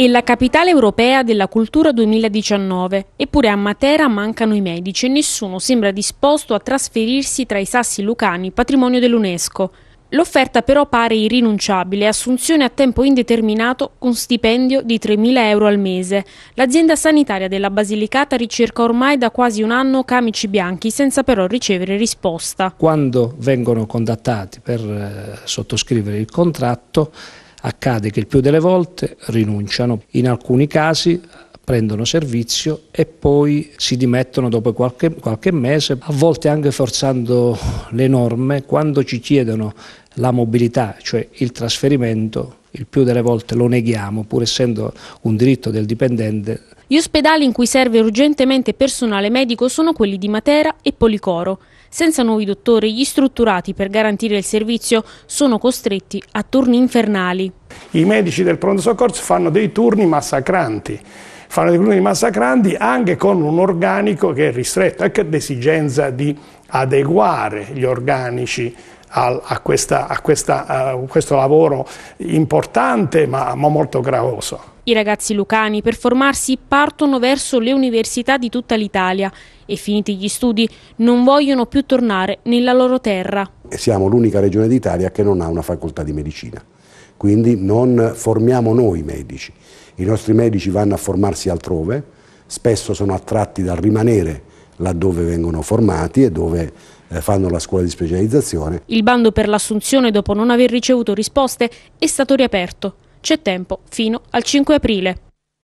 È la capitale europea della cultura 2019, eppure a Matera mancano i medici e nessuno sembra disposto a trasferirsi tra i sassi lucani, patrimonio dell'UNESCO. L'offerta però pare irrinunciabile, assunzione a tempo indeterminato con stipendio di 3.000 euro al mese. L'azienda sanitaria della Basilicata ricerca ormai da quasi un anno camici bianchi senza però ricevere risposta. Quando vengono contattati per eh, sottoscrivere il contratto Accade che il più delle volte rinunciano, in alcuni casi prendono servizio e poi si dimettono dopo qualche, qualche mese, a volte anche forzando le norme quando ci chiedono la mobilità, cioè il trasferimento il più delle volte lo neghiamo, pur essendo un diritto del dipendente. Gli ospedali in cui serve urgentemente personale medico sono quelli di Matera e Policoro. Senza nuovi dottori, gli strutturati per garantire il servizio sono costretti a turni infernali. I medici del pronto soccorso fanno dei turni massacranti fanno dei coloni massacranti anche con un organico che è ristretto, anche l'esigenza di adeguare gli organici a, a, questa, a, questa, a questo lavoro importante ma, ma molto gravoso. I ragazzi lucani per formarsi partono verso le università di tutta l'Italia e finiti gli studi non vogliono più tornare nella loro terra. Siamo l'unica regione d'Italia che non ha una facoltà di medicina, quindi non formiamo noi medici. I nostri medici vanno a formarsi altrove, spesso sono attratti dal rimanere laddove vengono formati e dove eh, fanno la scuola di specializzazione. Il bando per l'assunzione dopo non aver ricevuto risposte è stato riaperto. C'è tempo fino al 5 aprile.